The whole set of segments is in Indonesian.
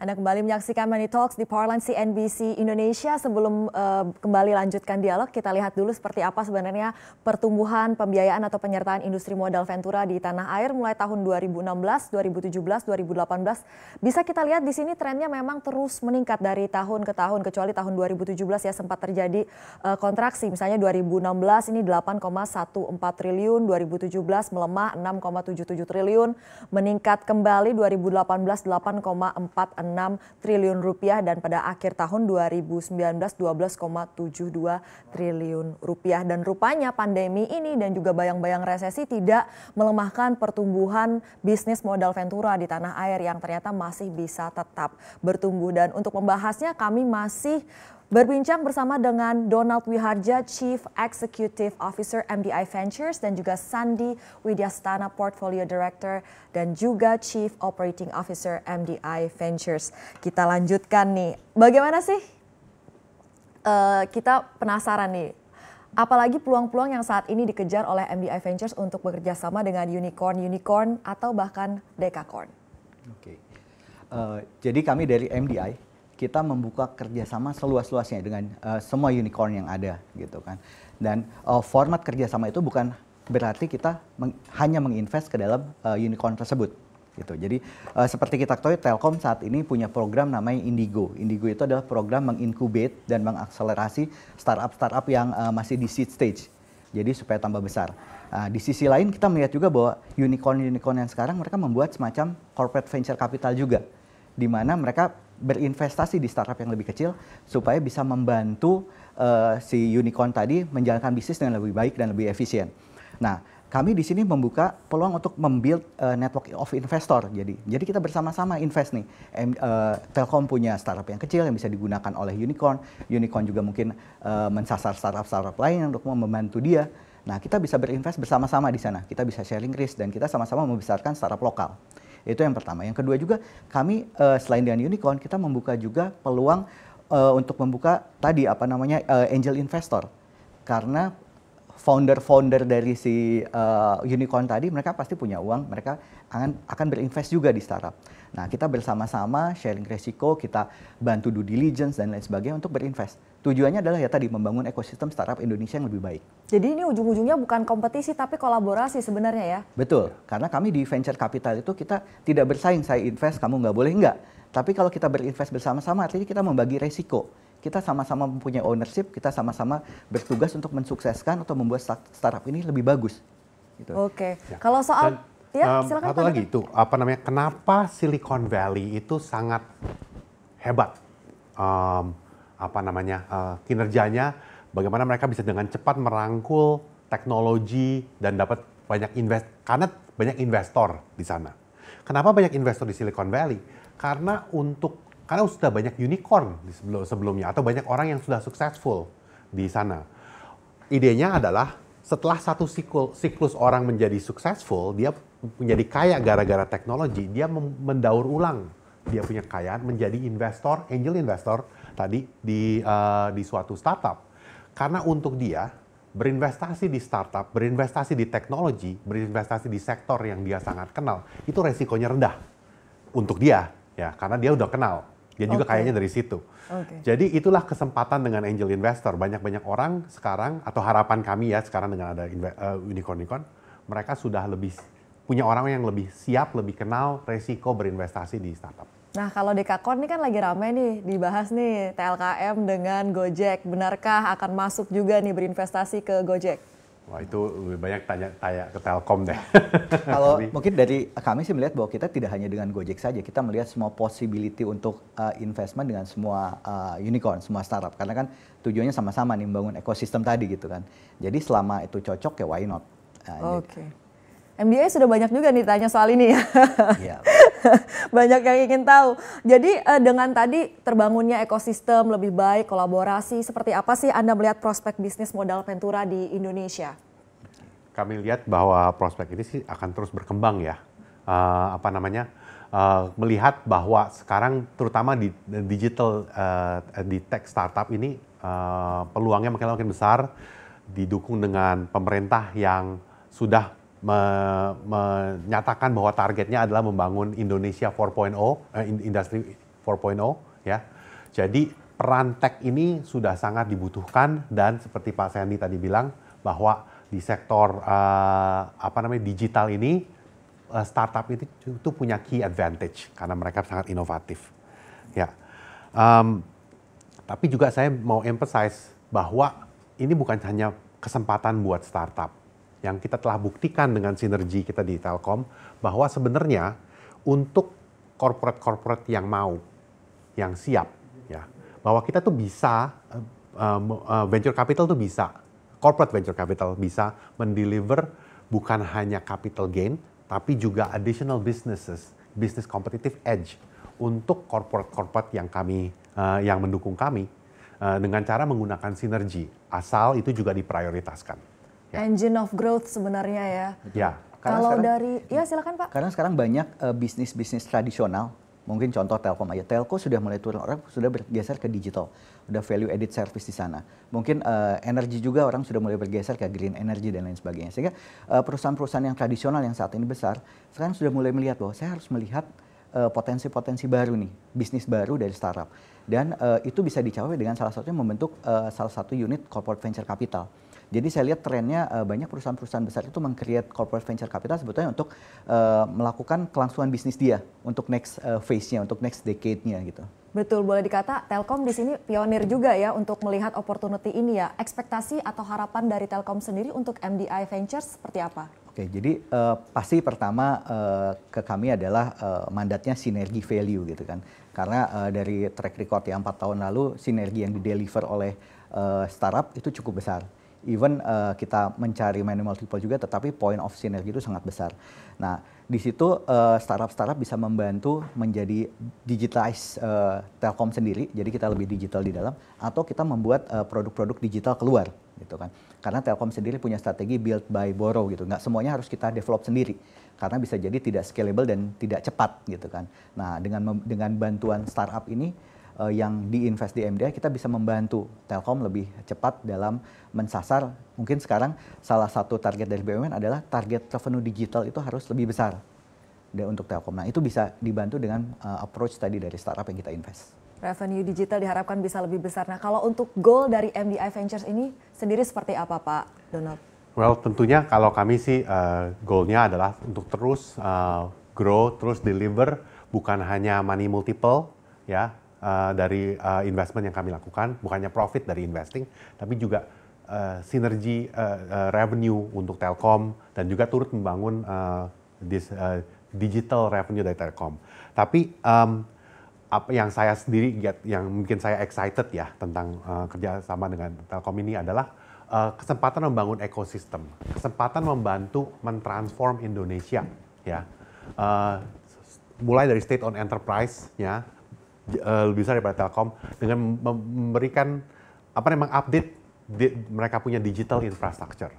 Anda kembali menyaksikan Money Talks di Powerline CNBC Indonesia. Sebelum uh, kembali lanjutkan dialog, kita lihat dulu seperti apa sebenarnya pertumbuhan pembiayaan atau penyertaan industri modal Ventura di tanah air mulai tahun 2016, 2017, 2018. Bisa kita lihat di sini trennya memang terus meningkat dari tahun ke tahun, kecuali tahun 2017 ya sempat terjadi uh, kontraksi. Misalnya 2016 ini 8,14 triliun, 2017 melemah 6,77 triliun, meningkat kembali 2018 8,46 triliun rupiah dan pada akhir tahun 2019 12,72 triliun rupiah dan rupanya pandemi ini dan juga bayang-bayang resesi tidak melemahkan pertumbuhan bisnis modal Ventura di tanah air yang ternyata masih bisa tetap bertumbuh dan untuk membahasnya kami masih Berbincang bersama dengan Donald Wiharja, Chief Executive Officer MDI Ventures dan juga Sandi Widyastana, Portfolio Director dan juga Chief Operating Officer MDI Ventures. Kita lanjutkan nih, bagaimana sih uh, kita penasaran nih, apalagi peluang-peluang yang saat ini dikejar oleh MDI Ventures untuk bekerja sama dengan unicorn-unicorn atau bahkan dekakorn. Oke, okay. uh, eh, jadi kami dari MDI kita membuka kerjasama seluas-luasnya dengan uh, semua unicorn yang ada gitu kan. Dan uh, format kerjasama itu bukan berarti kita meng hanya menginvest ke dalam uh, unicorn tersebut gitu. Jadi uh, seperti kita ketahui Telkom saat ini punya program namanya Indigo. Indigo itu adalah program menginkubate dan mengakselerasi startup-startup yang uh, masih di seed stage. Jadi supaya tambah besar. Nah, di sisi lain kita melihat juga bahwa unicorn-unicorn yang sekarang mereka membuat semacam corporate venture capital juga. Di mana mereka berinvestasi di startup yang lebih kecil supaya bisa membantu uh, si unicorn tadi menjalankan bisnis dengan lebih baik dan lebih efisien. Nah, kami di sini membuka peluang untuk membuild uh, network of investor. Jadi, jadi kita bersama-sama invest nih. uh, Telkom punya startup yang kecil yang bisa digunakan oleh unicorn. Unicorn juga mungkin uh, mensasar startup-startup lain untuk membantu dia. Nah, kita bisa berinvest bersama-sama di sana. Kita bisa sharing risk dan kita sama-sama membesarkan startup lokal. Itu yang pertama. Yang kedua juga kami uh, selain dengan unicorn kita membuka juga peluang uh, untuk membuka tadi apa namanya uh, angel investor. Karena founder-founder dari si uh, unicorn tadi mereka pasti punya uang, mereka akan akan berinvest juga di startup. Nah, kita bersama-sama sharing resiko, kita bantu due diligence dan lain sebagainya untuk berinvest. Tujuannya adalah ya tadi membangun ekosistem startup Indonesia yang lebih baik. Jadi ini ujung-ujungnya bukan kompetisi tapi kolaborasi sebenarnya ya. Betul, karena kami di venture capital itu kita tidak bersaing saya invest, kamu nggak boleh nggak. Tapi kalau kita berinvest bersama-sama artinya kita membagi resiko kita sama-sama mempunyai ownership, kita sama-sama bertugas untuk mensukseskan atau membuat startup ini lebih bagus. Gitu. Oke, okay. ya. kalau soal Dan, ya um, silakan. Satu lagi itu apa namanya? Kenapa Silicon Valley itu sangat hebat? Um, apa namanya uh, kinerjanya? Bagaimana mereka bisa dengan cepat merangkul teknologi dan dapat banyak invest karena banyak investor di sana. Kenapa banyak investor di Silicon Valley? Karena untuk karena sudah banyak unicorn sebelum sebelumnya atau banyak orang yang sudah successful di sana. Idenya adalah setelah satu siklus, siklus orang menjadi successful, dia menjadi kaya gara-gara teknologi, dia mendaur ulang dia punya kekayaan menjadi investor, angel investor tadi di uh, di suatu startup. Karena untuk dia berinvestasi di startup, berinvestasi di teknologi, berinvestasi di sektor yang dia sangat kenal, itu resikonya rendah untuk dia ya, karena dia udah kenal. Dia okay. kayaknya dari situ. Okay. Jadi itulah kesempatan dengan angel investor. Banyak-banyak orang sekarang atau harapan kami ya sekarang dengan ada eh, unicorn-unicorn, mereka sudah lebih punya orang yang lebih siap, lebih kenal resiko berinvestasi di startup. Nah kalau Dekakorn ini kan lagi ramai nih dibahas nih TLKM dengan Gojek. Benarkah akan masuk juga nih berinvestasi ke Gojek? Wah itu lebih banyak tanya, tanya ke Telkom deh. Kalau mungkin dari kami sih melihat bahwa kita tidak hanya dengan Gojek saja, kita melihat semua possibility untuk uh, investment dengan semua uh, unicorn, semua startup. Karena kan tujuannya sama-sama nih membangun ekosistem tadi gitu kan. Jadi selama itu cocok ya why not. Uh, nah, okay. MBA sudah banyak juga nih tanya soal ini ya. banyak yang ingin tahu. Jadi eh, dengan tadi terbangunnya ekosistem lebih baik, kolaborasi, seperti apa sih Anda melihat prospek bisnis modal Ventura di Indonesia? Kami lihat bahwa prospek ini sih akan terus berkembang ya. Uh, apa namanya? Uh, melihat bahwa sekarang terutama di digital uh, di tech startup ini uh, peluangnya makin makin besar didukung dengan pemerintah yang sudah me menyatakan bahwa targetnya adalah membangun Indonesia 4.0, eh, industri 4.0 ya. Jadi peran tech ini sudah sangat dibutuhkan dan seperti Pak Sandy tadi bilang bahwa di sektor uh, apa namanya digital ini uh, startup itu itu punya key advantage karena mereka sangat inovatif. Ya. Um, tapi juga saya mau emphasize bahwa ini bukan hanya kesempatan buat startup yang kita telah buktikan dengan sinergi kita di Telkom bahwa sebenarnya untuk corporate-corporate yang mau, yang siap, ya bahwa kita tuh bisa uh, uh, venture capital tuh bisa corporate venture capital bisa mendeliver bukan hanya capital gain tapi juga additional businesses, business competitive edge untuk corporate-corporate yang kami uh, yang mendukung kami uh, dengan cara menggunakan sinergi asal itu juga diprioritaskan ya. engine of growth sebenarnya ya. Ya. Karena Kalau sekarang, dari ya silakan Pak. Karena sekarang banyak uh, bisnis-bisnis tradisional mungkin contoh Telkom aja. Telco sudah mulai turun orang sudah bergeser ke digital, udah value added service di sana. Mungkin uh, energi juga orang sudah mulai bergeser ke green energy dan lain sebagainya. Sehingga eh, perusahaan-perusahaan yang tradisional yang saat ini besar sekarang sudah mulai melihat bahwa saya harus melihat potensi potensi-potensi baru nih, bisnis baru dari startup. Dan uh, itu bisa dicapai dengan salah satunya membentuk uh, salah satu unit corporate venture capital jadi saya lihat trennya uh, banyak perusahaan-perusahaan besar itu mengcreate corporate venture capital sebetulnya untuk uh, melakukan kelangsungan bisnis dia untuk next uh, phase-nya, untuk next decade-nya gitu. Betul, boleh dikata Telkom di sini pionir juga ya untuk melihat opportunity ini ya. Ekspektasi atau harapan dari Telkom sendiri untuk MDI Ventures seperti apa? Oke, jadi uh, pasti pertama uh, ke kami adalah uh, mandatnya sinergi value gitu kan. Karena uh, dari track record yang 4 tahun lalu sinergi yang di deliver oleh uh, startup itu cukup besar even uh, kita mencari many multiple juga tetapi point of synergy itu sangat besar. Nah, di situ startup eh, startup-startup bisa membantu menjadi digitalize uh, eh, Telkom sendiri, jadi kita lebih digital di dalam atau kita membuat produk-produk uh, digital keluar gitu kan. Karena Telkom sendiri punya strategi build by borrow gitu. Nggak semuanya harus kita develop sendiri karena bisa jadi tidak scalable dan tidak cepat gitu kan. Nah, dengan dengan bantuan startup ini uh, yang diinvest di MDA kita bisa membantu Telkom lebih cepat dalam mensasar mungkin sekarang salah satu target dari BUMN adalah target revenue digital itu harus lebih besar untuk Telkom. Nah, itu bisa dibantu dengan uh, approach tadi dari startup yang kita invest. Revenue digital diharapkan bisa lebih besar. Nah, kalau untuk goal dari MDI Ventures ini sendiri seperti apa, Pak Donald? Well, tentunya kalau kami sih uh, goalnya adalah untuk terus uh, grow, terus deliver, bukan hanya money multiple, ya, uh, dari uh, investment yang kami lakukan, bukannya profit dari investing, tapi juga uh, sinergi uh, uh, revenue untuk Telkom dan juga turut membangun uh, this, uh, digital revenue dari Telkom. Tapi um, apa yang saya sendiri get, yang mungkin saya excited ya tentang uh, kerjasama dengan Telkom ini adalah uh, kesempatan membangun ekosistem, kesempatan membantu mentransform Indonesia ya. Uh, mulai dari state on enterprise ya uh, lebih besar daripada Telkom dengan memberikan apa memang update di, mereka punya digital infrastructure.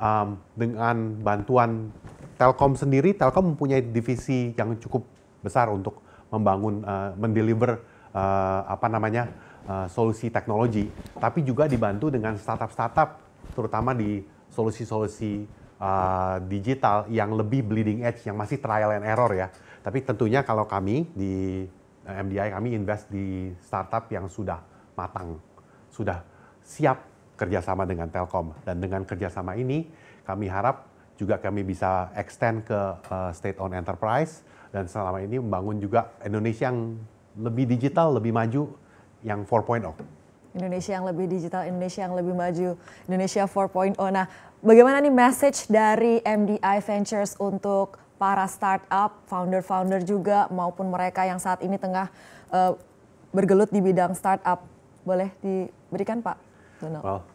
Um, dengan bantuan Telkom sendiri, Telkom mempunyai divisi yang cukup besar untuk membangun, uh, mendeliver uh, apa namanya uh, solusi teknologi, tapi juga dibantu dengan startup-startup, terutama di solusi-solusi uh, digital yang lebih bleeding edge, yang masih trial and error ya. Tapi tentunya kalau kami di Eh, MDI kami invest di startup yang sudah matang, sudah siap kerjasama dengan Telkom. Dan dengan kerjasama ini kami harap juga kami bisa extend ke eh, state-owned enterprise dan selama ini membangun juga Indonesia yang lebih digital, lebih maju, yang 4.0. Indonesia yang lebih digital, Indonesia yang lebih maju, Indonesia 4.0. Nah, bagaimana nih message dari MDI Ventures untuk para startup, founder-founder juga maupun mereka yang saat ini tengah uh, bergelut di bidang startup. Boleh diberikan Pak Donald? Well,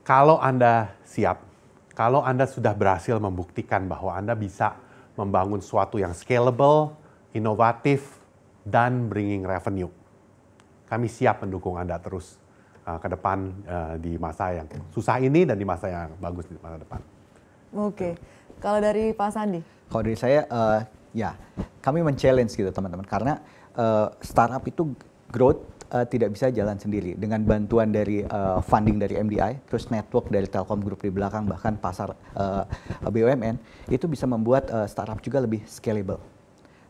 kalau Anda siap, kalau Anda sudah berhasil membuktikan bahwa Anda bisa membangun suatu yang scalable, inovatif, dan bringing revenue. Kami siap mendukung Anda terus uh, ke depan uh, di masa yang susah ini dan di masa yang bagus di masa depan. Oke, okay. kalau dari Pak Sandi? Kalau dari saya, uh, ya kami men-challenge gitu teman-teman karena uh, startup itu growth uh, tidak bisa jalan sendiri dengan bantuan dari uh, funding dari MDI, terus network dari Telkom Group di belakang bahkan pasar uh, BUMN itu bisa membuat uh, startup juga lebih scalable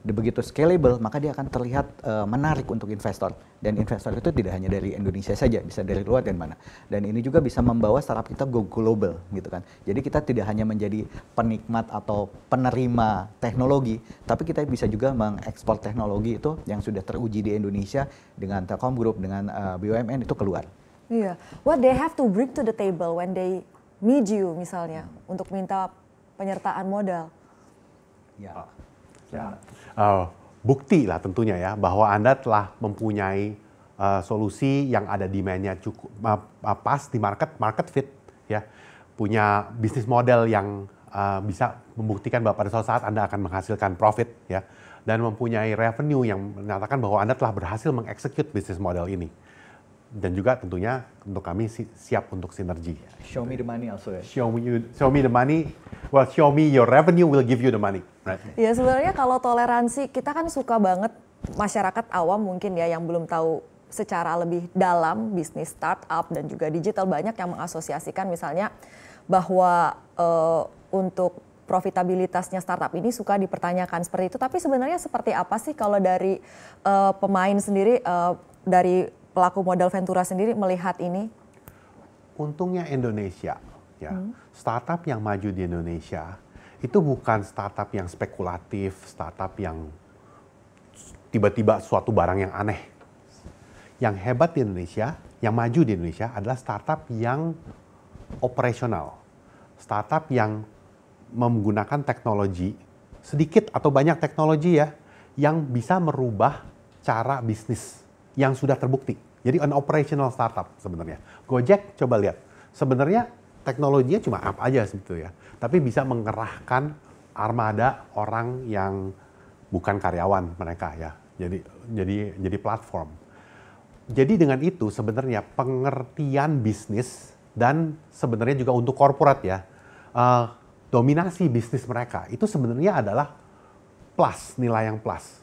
begitu scalable maka dia akan terlihat uh, menarik untuk investor dan investor itu tidak hanya dari Indonesia saja bisa dari luar dan mana dan ini juga bisa membawa startup kita go global gitu kan jadi kita tidak hanya menjadi penikmat atau penerima teknologi tapi kita bisa juga mengekspor teknologi itu yang sudah teruji di Indonesia dengan Telkom Group dengan uh, eh, BUMN itu keluar iya yeah. what they have to bring to the table when they meet you misalnya hmm. untuk minta penyertaan modal ya yeah Ya. Uh, bukti lah tentunya ya bahwa Anda telah mempunyai uh, solusi yang ada demand-nya cukup uh, uh, pas di market market fit ya. Punya bisnis model yang uh, bisa membuktikan bahwa pada suatu saat Anda akan menghasilkan profit ya dan mempunyai revenue yang menyatakan bahwa Anda telah berhasil mengeksekut bisnis model ini dan juga tentunya untuk kami si, siap untuk sinergi. Show me the money also ya. Show me you, show me the money. Well, show me your revenue, will give you the money. Right? Ya sebenarnya kalau toleransi kita kan suka banget masyarakat awam mungkin ya yang belum tahu secara lebih dalam bisnis startup dan juga digital banyak yang mengasosiasikan misalnya bahwa uh, untuk profitabilitasnya startup ini suka dipertanyakan seperti itu. Tapi sebenarnya seperti apa sih kalau dari uh, pemain sendiri uh, dari pelaku modal Ventura sendiri melihat ini? Untungnya Indonesia, ya hmm. startup yang maju di Indonesia itu bukan startup yang spekulatif, startup yang tiba-tiba suatu barang yang aneh. Yang hebat di Indonesia, yang maju di Indonesia adalah startup yang operasional, startup yang menggunakan teknologi sedikit atau banyak teknologi ya yang bisa merubah cara bisnis yang sudah terbukti. Jadi an operational startup sebenarnya. Gojek coba lihat. Sebenarnya teknologinya cuma app aja sebetulnya. Tapi bisa mengerahkan armada orang yang bukan karyawan mereka ya. Jadi jadi jadi platform. Jadi dengan itu sebenarnya pengertian bisnis dan sebenarnya juga untuk korporat ya. Uh, dominasi bisnis mereka itu sebenarnya adalah plus nilai yang plus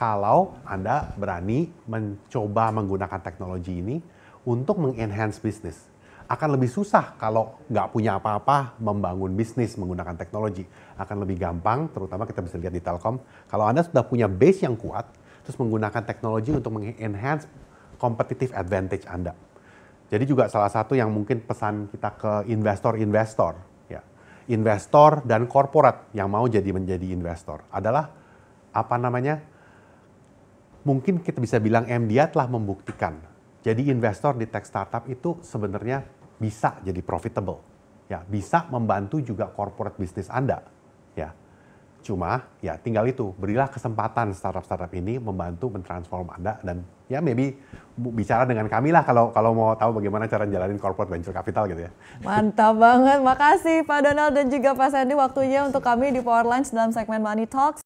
kalau Anda berani mencoba menggunakan teknologi ini untuk mengenhance bisnis. Akan lebih susah kalau nggak punya apa-apa membangun bisnis menggunakan teknologi. Akan lebih gampang, terutama kita bisa lihat di Telkom. Kalau Anda sudah punya base yang kuat, terus menggunakan teknologi untuk mengenhance competitive advantage Anda. Jadi juga salah satu yang mungkin pesan kita ke investor-investor, ya, investor dan korporat yang mau jadi menjadi investor adalah apa namanya mungkin kita bisa bilang MDA telah membuktikan. Jadi investor di tech startup itu sebenarnya bisa jadi profitable. Ya, bisa membantu juga corporate bisnis Anda. Ya. Cuma ya tinggal itu, berilah kesempatan startup-startup ini membantu mentransform Anda dan ya maybe bicara dengan kami lah kalau kalau mau tahu bagaimana cara jalanin corporate venture capital gitu ya. Mantap banget, makasih Pak Donald dan juga Pak Sandy waktunya untuk kami di Power Lunch dalam segmen Money Talks.